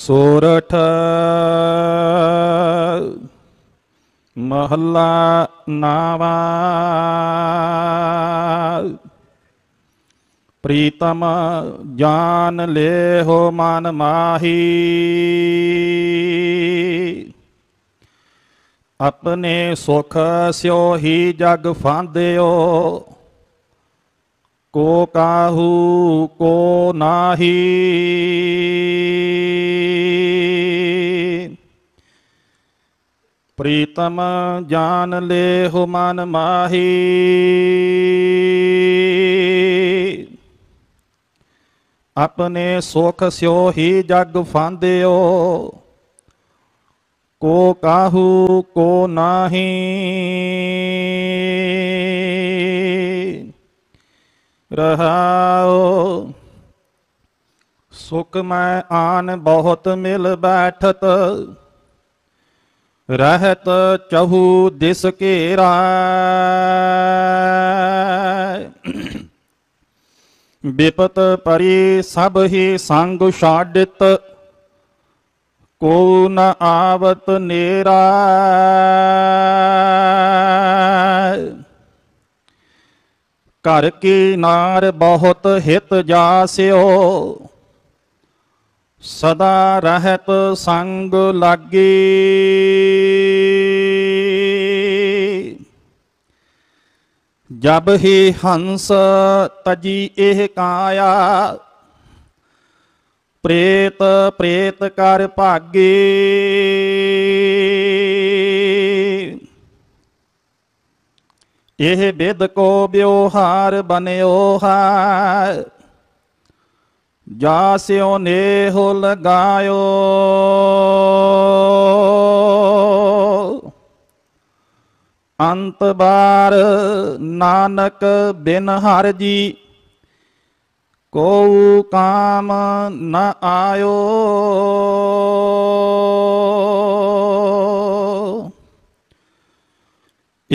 ਸੋਰਠ ਮਹੱਲਾ ਨਾਵਾ ਪ੍ਰੀਤਮ ਜਾਨ ਲੈ ਹੋ ਮਨ ਮਾਹੀ ਆਪਣੇ ਸੁਖ ਸਿਓ ਹੀ ਜਗ ਫਾਂਦਿਓ को काहू को नाही प्रीतम जान ले हो मन माही अपने सुख स्यो ही जग फांदे को काहू को नाही रहाओ सुख में आन बहुत मिल बैठत रहत चहु दिस के विपत परी सब ही संग शाडित को न आवत नेरा कर की नार बहुत हित जा जास्यो सदा रहत संग लगी जब ही हंस तजी एह काया प्रेत प्रेत कर भागी यह बेद को व्यवहार बनयो है जास्यो ने हो लगायो अंत बार नानक बिन हर जी को काम न आयो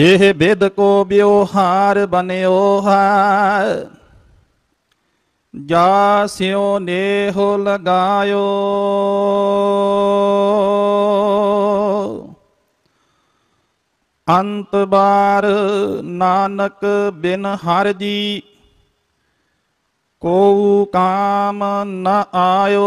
ਇਹ ਬਿਦ ਕੋ ਬਿਵਹਾਰ ਬਨਿਓ ਹੈ ਜਾ ਸਿਓ ਨੇਹ ਲਗਾਇਓ ਅੰਤ ਬਾਰ ਨਾਨਕ ਬਿਨ ਹਰ ਜੀ ਕੋ ਕਾਮ ਨ ਆਇਓ